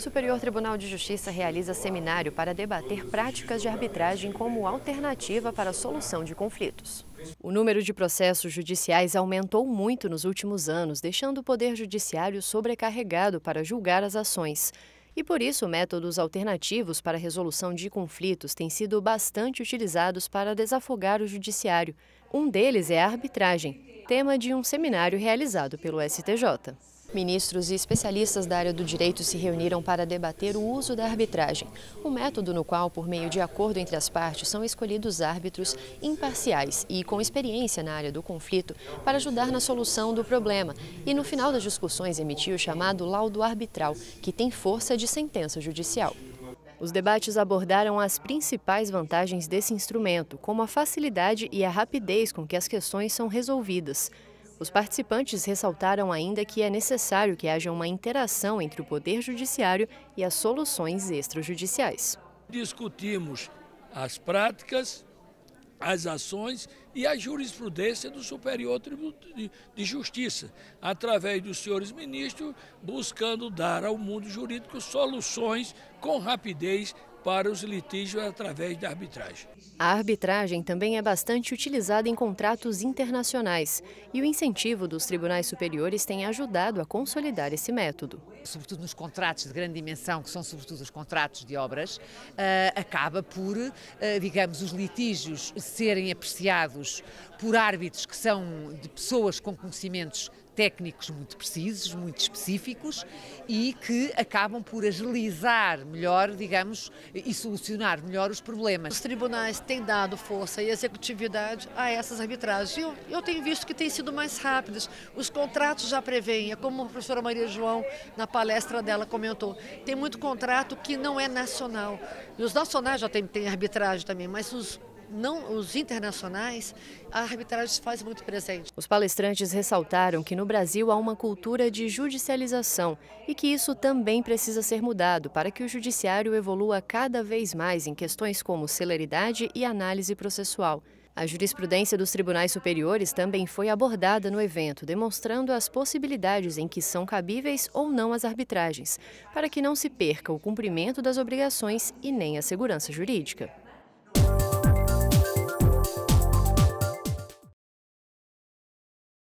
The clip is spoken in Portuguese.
Superior Tribunal de Justiça realiza seminário para debater práticas de arbitragem como alternativa para a solução de conflitos. O número de processos judiciais aumentou muito nos últimos anos, deixando o Poder Judiciário sobrecarregado para julgar as ações. E por isso, métodos alternativos para a resolução de conflitos têm sido bastante utilizados para desafogar o judiciário. Um deles é a arbitragem, tema de um seminário realizado pelo STJ. Ministros e especialistas da área do direito se reuniram para debater o uso da arbitragem, um método no qual, por meio de acordo entre as partes, são escolhidos árbitros imparciais e com experiência na área do conflito para ajudar na solução do problema e, no final das discussões, emitiu o chamado laudo arbitral, que tem força de sentença judicial. Os debates abordaram as principais vantagens desse instrumento, como a facilidade e a rapidez com que as questões são resolvidas. Os participantes ressaltaram ainda que é necessário que haja uma interação entre o Poder Judiciário e as soluções extrajudiciais. Discutimos as práticas, as ações e a jurisprudência do Superior Tribunal de Justiça, através dos senhores ministros, buscando dar ao mundo jurídico soluções com rapidez para os litígios através da arbitragem. A arbitragem também é bastante utilizada em contratos internacionais e o incentivo dos tribunais superiores tem ajudado a consolidar esse método. Sobretudo nos contratos de grande dimensão, que são sobretudo os contratos de obras, eh, acaba por, eh, digamos, os litígios serem apreciados por árbitros que são de pessoas com conhecimentos técnicos muito precisos, muito específicos e que acabam por agilizar melhor, digamos, e solucionar melhor os problemas. Os tribunais têm dado força e executividade a essas arbitragens. Eu, eu tenho visto que têm sido mais rápidas. Os contratos já preveem, é como a professora Maria João, na palestra dela, comentou. Tem muito contrato que não é nacional. E os nacionais já têm, têm arbitragem também, mas os não os internacionais, a arbitragem se faz muito presente. Os palestrantes ressaltaram que no Brasil há uma cultura de judicialização e que isso também precisa ser mudado para que o judiciário evolua cada vez mais em questões como celeridade e análise processual. A jurisprudência dos tribunais superiores também foi abordada no evento, demonstrando as possibilidades em que são cabíveis ou não as arbitragens, para que não se perca o cumprimento das obrigações e nem a segurança jurídica.